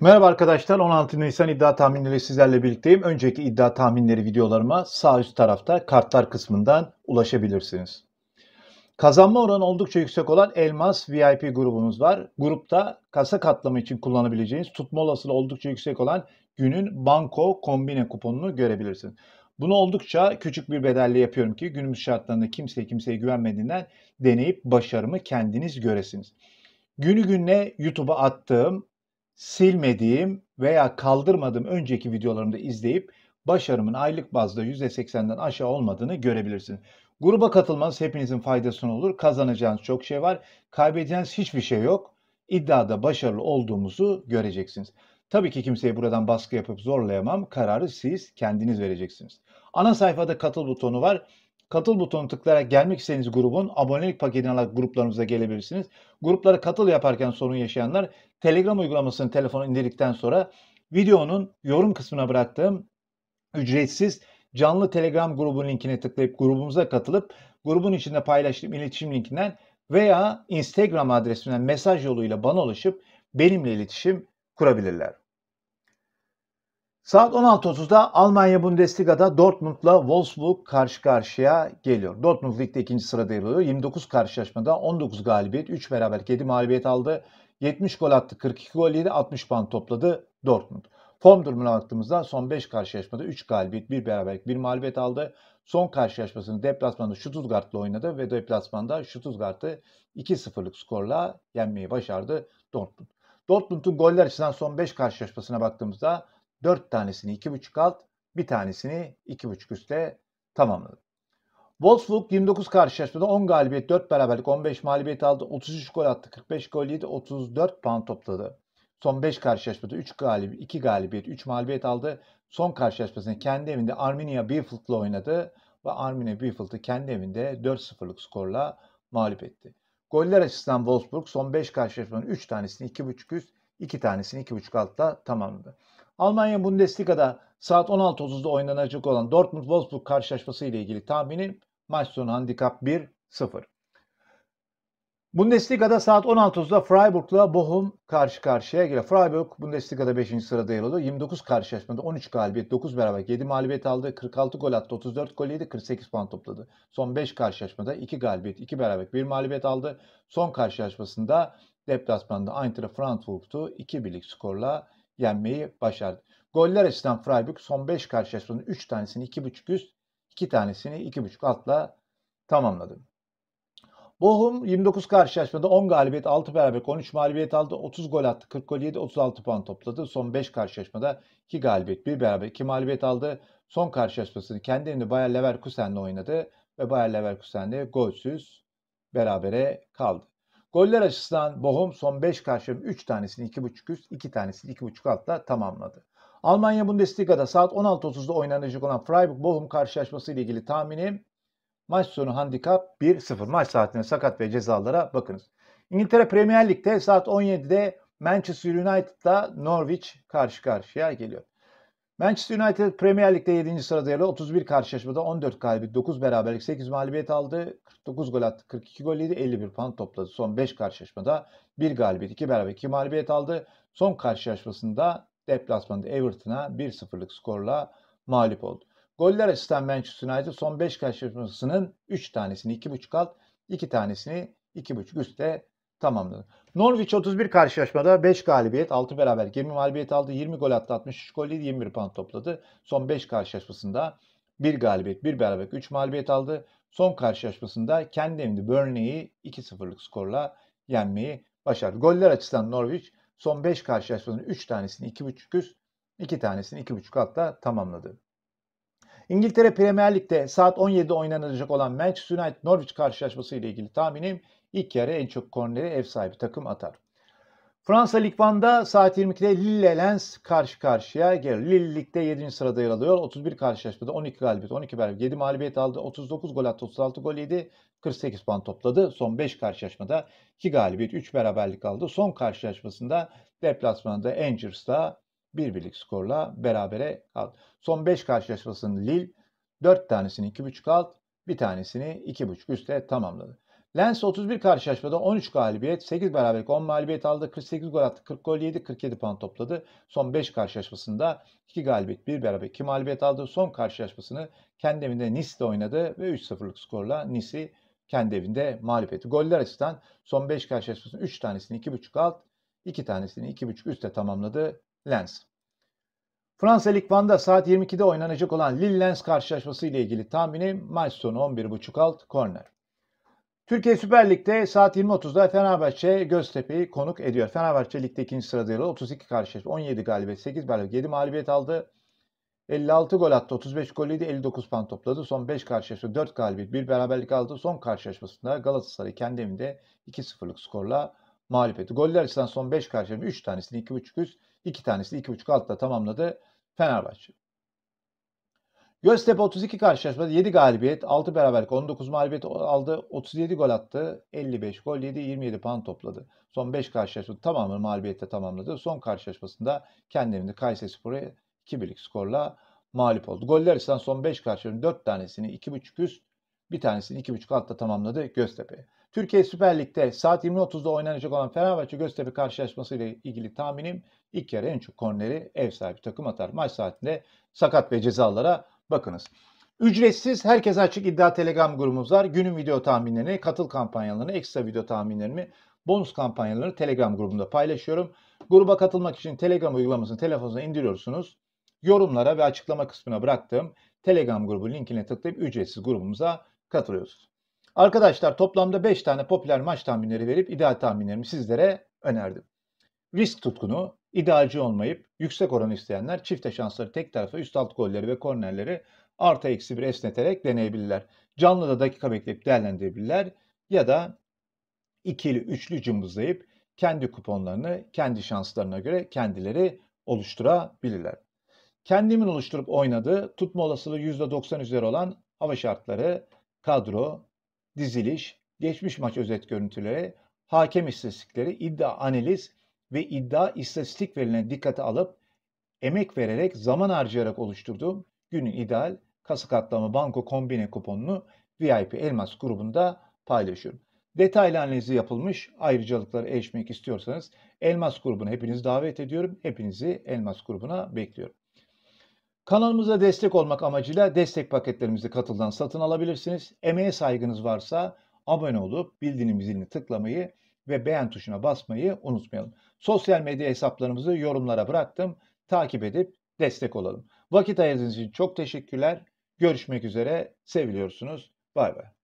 Merhaba arkadaşlar 16 Nisan iddia tahminleri sizlerle birlikteyim. Önceki iddia tahminleri videolarıma sağ üst tarafta kartlar kısmından ulaşabilirsiniz. Kazanma oranı oldukça yüksek olan Elmas VIP grubumuz var. Grupta kasa katlama için kullanabileceğiniz tutma olasılığı oldukça yüksek olan günün banko kombine kuponunu görebilirsiniz. Bunu oldukça küçük bir bedelle yapıyorum ki günümüz şartlarında kimse kimseye güvenmediğinden deneyip başarımı kendiniz göresiniz. Günü gününe YouTube'a attığım silmediğim veya kaldırmadığım önceki videolarımda izleyip başarımın aylık bazda %80'den aşağı olmadığını görebilirsiniz. Gruba katılmanız hepinizin faydasını olur. Kazanacağınız çok şey var. Kaybedeceğiniz hiçbir şey yok. İddiada başarılı olduğumuzu göreceksiniz. Tabii ki kimseye buradan baskı yapıp zorlayamam. Kararı siz kendiniz vereceksiniz. Ana sayfada katıl butonu var. Katıl butonu tıklayarak gelmek istediğiniz grubun abonelik paketini alarak gruplarımıza gelebilirsiniz. Gruplara katıl yaparken sorun yaşayanlar Telegram uygulamasını telefonu indirdikten sonra videonun yorum kısmına bıraktığım ücretsiz canlı Telegram grubu linkine tıklayıp grubumuza katılıp grubun içinde paylaştığım iletişim linkinden veya Instagram adresinden mesaj yoluyla bana ulaşıp benimle iletişim kurabilirler. Saat 16.30'da Almanya Bundesliga'da Dortmund'la Wolfsburg karşı karşıya geliyor. Dortmund ligde ikinci sırada yer alıyor. 29 karşılaşmada 19 galibiyet, 3 beraber, 7 mağlubiyet aldı. 70 gol attı, 42 gol yedi, 60 puan topladı Dortmund. Form durumuna baktığımızda son 5 karşılaşmada 3 galibiyet, 1 beraberlik, 1 mağlubiyet aldı. Son karşılaşmasını deplasmanda Stuttgart'la oynadı ve deplasmanda Stuttgart'ı 2-0'lık skorla yenmeyi başardı Dortmund. Dortmund'un goller açısından son 5 karşılaşmasına baktığımızda 4 tanesini 2,5 alt, bir tanesini 2,5 üstte tamamladı. Wolfsburg 29 karşılaşmada 10 galibiyet, 4 beraberlik, 15 mağlubiyet aldı, 33 gol attı, 45 gol yedi, 34 puan topladı. Son 5 karşılaşmada 3 galibiyet, 2 galibiyet, 3 mağlubiyet aldı. Son karşılaşmasını kendi evinde Arminia Bielefeld'le oynadı ve Arminia Bielefeld'ı kendi evinde 4-0'lık skorla mağlup etti. Goller açısından Wolfsburg son 5 karşılaşmanın 3 tanesini 2.5 üst, 2 tanesini 2.5 altta tamamladı. Almanya Bundesliga'da saat 16.30'da oynanacak olan Dortmund-Wolfsburg karşılaşması ile ilgili tahminim maç sonu handikap 1-0. Bundesliga'da saat 16.30'da Freiburg'la Bochum karşı karşıya geliyor. Freiburg Bundesliga'da 5. sırada yer alıyor. 29 karşılaşmada 13 galibiyet, 9 beraber 7 mağlubiyet aldı. 46 gol attı, 34 gol yedi, 48 puan topladı. Son 5 karşılaşmada 2 galibiyet, 2 beraber 1 mağlubiyet aldı. Son karşılaşmasında deplasmanda Eintracht Frankfurt'u 2 birlik skorla yenmeyi başardı. Goller açısından Freiburg son 5 karşılaşmanın 3 tanesini 2.5 üst, 2 tanesini 2.5 altla tamamladı. Bochum 29 karşılaşmada 10 galibiyet, 6 beraber, 13 mağlubiyet aldı. 30 gol attı, 40 gol yedi, 36 puan topladı. Son 5 karşılaşmada 2 galibiyet, 1 beraber, 2 mağlubiyet aldı. Son karşılaşmasını kendi evinde Bayer Leverkusen'le oynadı ve Bayer Leverkusen'le golsüz berabere kaldı. Goller açısından Bohum son 5 karşılığın 3 tanesini 2.5 üst, 2 tanesini 2.5 altta tamamladı. Almanya Bundesliga'da saat 16.30'da oynanacak olan freiburg bohum karşılaşması ile ilgili tahminim maç sonu handikap 1-0. Maç saatine sakat ve cezalara bakınız. İngiltere Premier Lig'de saat 17'de Manchester United'la Norwich karşı karşıya geliyor. Manchester United Premier Lig'de 7. sırada yerli 31 karşılaşmada 14 galibiyet, 9 beraberlik, 8 mağlubiyet aldı. 49 gol attı, 42 gol yedi, 51 puan topladı. Son 5 karşılaşmada 1 galibiyet, 2 beraberlik, 2 mağlubiyet aldı. Son karşılaşmasında deplasmanda Everton'a 1-0'lık skorla mağlup oldu. Goller açısından Manchester United son 5 karşılaşmasının 3 tanesini 2.5 alt, 2 tanesini 2.5 üstte tamamladı. Norwich 31 karşılaşmada 5 galibiyet, 6 beraber, 20 mağlubiyet aldı. 20 gol attı, 63 gol yedi, 21 puan topladı. Son 5 karşılaşmasında 1 galibiyet, 1 beraber, 3 mağlubiyet aldı. Son karşılaşmasında kendi evinde Burnley'i 2-0'lık skorla yenmeyi başardı. Goller açısından Norwich son 5 karşılaşmanın 3 tanesini 2.5 üst, 2 tanesini 2.5 altta tamamladı. İngiltere Premier Lig'de saat 17'de oynanacak olan Manchester United Norwich karşılaşması ile ilgili tahminim İlk yarı en çok korneri ev sahibi takım atar. Fransa Lig 1'da saat 22'de Lille Lens karşı karşıya gelir. Lille Lig'de 7. sırada yer alıyor. 31 karşılaşmada 12 galibiyet, 12 berabere, 7 mağlubiyet aldı. 39 gol attı, 36 gol yedi. 48 puan topladı. Son 5 karşılaşmada 2 galibiyet, 3 beraberlik aldı. Son karşılaşmasında deplasmanda Angers'ta 1 birlik skorla berabere kaldı. Son 5 karşılaşmasını Lille 4 tanesini 2.5 alt, bir tanesini 2.5 üstte tamamladı. Lens 31 karşılaşmada 13 galibiyet, 8 beraberlik, 10 mağlubiyet aldı. 48 gol attı, 40 gol yedi, 47 puan topladı. Son 5 karşılaşmasında 2 galibiyet, 1 beraber, 2 mağlubiyet aldı. Son karşılaşmasını kendi evinde Nice'de oynadı ve 3-0'lık skorla Nice'i kendi evinde mağlup etti. Goller açısından son 5 karşılaşmasının 3 tanesini 2.5 alt, 2 tanesini 2.5 üstte tamamladı Lens. Fransa Lig Van'da saat 22'de oynanacak olan Lille-Lens karşılaşması ile ilgili tahmini maç sonu 11.5 alt korner. Türkiye Süper Lig'de saat 20.30'da Fenerbahçe Göztepe'yi konuk ediyor. Fenerbahçe ligde ikinci sırada yer 32 karşılaşma, 17 galibiyet, 8 galibiyet, 7 mağlubiyet aldı. 56 gol attı, 35 gol yedi, 59 puan topladı. Son 5 karşılaşma 4 galibiyet, 1 beraberlik aldı. Son karşılaşmasında Galatasaray kendi evinde 2-0'lık skorla mağlup etti. Goller açısından son 5 karşılaşma 3 tanesini 2.5 üst, 2 tanesini 2.5 altta tamamladı Fenerbahçe. Göztepe 32 karşılaşmada 7 galibiyet, 6 beraberlik, 19 mağlubiyet aldı, 37 gol attı, 55 gol yedi, 27 puan topladı. Son 5 karşılaşmada tamamını mağlubiyette tamamladı. Son karşılaşmasında kendini evinde Kayseri Spor'a 2-1'lik skorla mağlup oldu. Goller ise son 5 karşılaşmanın 4 tanesini 2.5 üst, bir tanesini 2.5 altta tamamladı Göztepe. Türkiye Süper Lig'de saat 20.30'da oynanacak olan Fenerbahçe Göztepe karşılaşması ile ilgili tahminim ilk yarı en çok korneri ev sahibi takım atar. Maç saatinde sakat ve cezalara Bakınız. Ücretsiz herkese açık iddia telegram grubumuz var. Günün video tahminlerini, katıl kampanyalarını, ekstra video tahminlerimi, bonus kampanyalarını telegram grubunda paylaşıyorum. Gruba katılmak için telegram uygulamasını telefonunuza indiriyorsunuz. Yorumlara ve açıklama kısmına bıraktığım telegram grubu linkine tıklayıp ücretsiz grubumuza katılıyorsunuz. Arkadaşlar toplamda 5 tane popüler maç tahminleri verip ideal tahminlerimi sizlere önerdim. Risk tutkunu, idealci olmayıp yüksek oran isteyenler çifte şansları tek tarafa üst alt golleri ve kornerleri artı eksi bir esneterek deneyebilirler. Canlı da dakika bekleyip değerlendirebilirler ya da ikili üçlü cımbızlayıp kendi kuponlarını kendi şanslarına göre kendileri oluşturabilirler. Kendimin oluşturup oynadığı tutma olasılığı %90 üzeri olan hava şartları, kadro, diziliş, geçmiş maç özet görüntüleri, hakem istatistikleri, iddia analiz ve iddia istatistik verilerine dikkate alıp emek vererek zaman harcayarak oluşturduğum günün ideal kasık atlama banko kombine kuponunu VIP Elmas grubunda paylaşıyorum. Detaylı analizi yapılmış ayrıcalıkları erişmek istiyorsanız Elmas grubuna hepinizi davet ediyorum. Hepinizi Elmas grubuna bekliyorum. Kanalımıza destek olmak amacıyla destek paketlerimizi katıldan satın alabilirsiniz. Emeğe saygınız varsa abone olup bildirim zilini tıklamayı ve beğen tuşuna basmayı unutmayalım. Sosyal medya hesaplarımızı yorumlara bıraktım. Takip edip destek olalım. Vakit ayırdığınız için çok teşekkürler. Görüşmek üzere. Seviliyorsunuz. Bay bay.